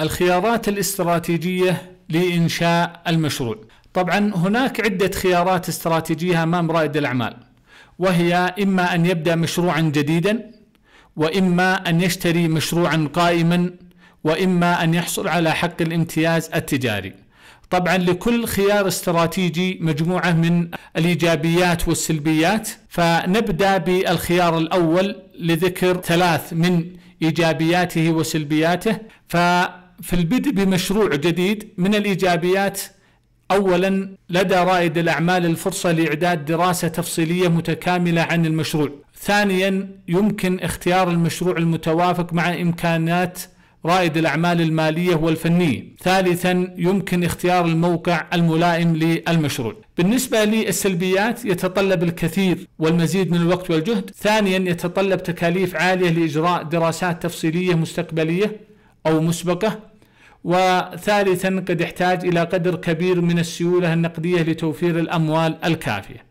الخيارات الاستراتيجية لإنشاء المشروع طبعا هناك عدة خيارات استراتيجية أمام رائد الأعمال وهي إما أن يبدأ مشروعا جديدا وإما أن يشتري مشروعا قائما وإما أن يحصل على حق الامتياز التجاري طبعا لكل خيار استراتيجي مجموعة من الإيجابيات والسلبيات فنبدأ بالخيار الأول لذكر ثلاث من إيجابياته وسلبياته ف في البدء بمشروع جديد من الايجابيات اولا لدى رائد الاعمال الفرصه لاعداد دراسه تفصيليه متكامله عن المشروع. ثانيا يمكن اختيار المشروع المتوافق مع امكانات رائد الاعمال الماليه والفنيه. ثالثا يمكن اختيار الموقع الملائم للمشروع. بالنسبه للسلبيات يتطلب الكثير والمزيد من الوقت والجهد. ثانيا يتطلب تكاليف عاليه لاجراء دراسات تفصيليه مستقبليه أو مسبقة وثالثا قد يحتاج إلى قدر كبير من السيولة النقدية لتوفير الأموال الكافية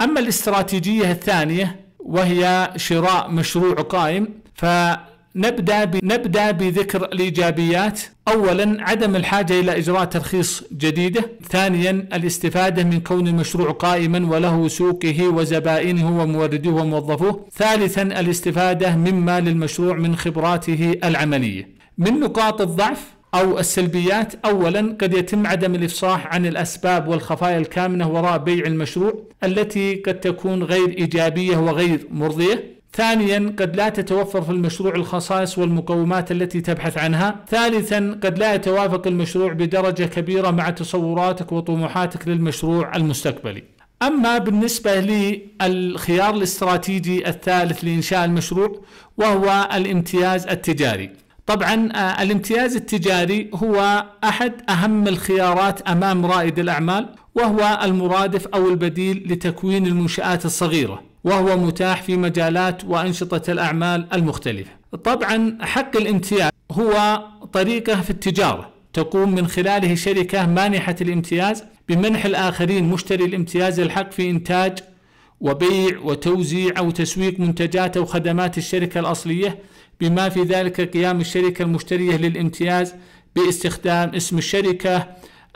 أما الاستراتيجية الثانية وهي شراء مشروع قائم فنبدأ نبدأ بذكر الإيجابيات أولا عدم الحاجة إلى إجراء ترخيص جديدة ثانيا الاستفادة من كون المشروع قائما وله سوقه وزبائنه ومورديه وموظفوه ثالثا الاستفادة مما للمشروع من خبراته العملية من نقاط الضعف أو السلبيات أولا قد يتم عدم الإفصاح عن الأسباب والخفايا الكامنة وراء بيع المشروع التي قد تكون غير إيجابية وغير مرضية ثانيا قد لا تتوفر في المشروع الخصائص والمقومات التي تبحث عنها ثالثا قد لا يتوافق المشروع بدرجة كبيرة مع تصوراتك وطموحاتك للمشروع المستقبلي أما بالنسبة للخيار الاستراتيجي الثالث لإنشاء المشروع وهو الامتياز التجاري طبعا آه، الامتياز التجاري هو احد اهم الخيارات امام رائد الاعمال وهو المرادف او البديل لتكوين المنشات الصغيره وهو متاح في مجالات وانشطه الاعمال المختلفه. طبعا حق الامتياز هو طريقه في التجاره تقوم من خلاله شركه مانحه الامتياز بمنح الاخرين مشتري الامتياز الحق في انتاج وبيع وتوزيع أو تسويق منتجات أو خدمات الشركة الأصلية بما في ذلك قيام الشركة المشترية للامتياز باستخدام اسم الشركة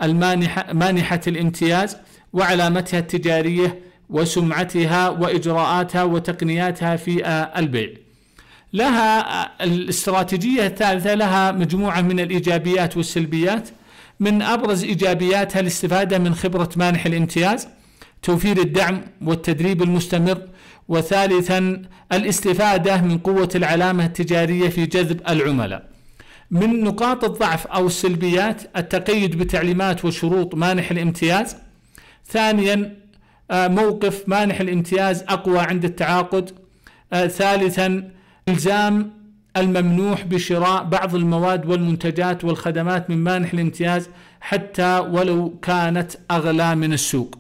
المانحة مانحة الامتياز وعلامتها التجارية وسمعتها وإجراءاتها وتقنياتها في آه، البيع لها آه، الاستراتيجية الثالثة لها مجموعة من الإيجابيات والسلبيات من أبرز إيجابياتها الاستفادة من خبرة مانح الامتياز توفير الدعم والتدريب المستمر وثالثا الاستفادة من قوة العلامة التجارية في جذب العملاء من نقاط الضعف أو السلبيات التقيد بتعليمات وشروط مانح الامتياز ثانيا آه، موقف مانح الامتياز أقوى عند التعاقد آه، ثالثا الزام الممنوح بشراء بعض المواد والمنتجات والخدمات من مانح الامتياز حتى ولو كانت أغلى من السوق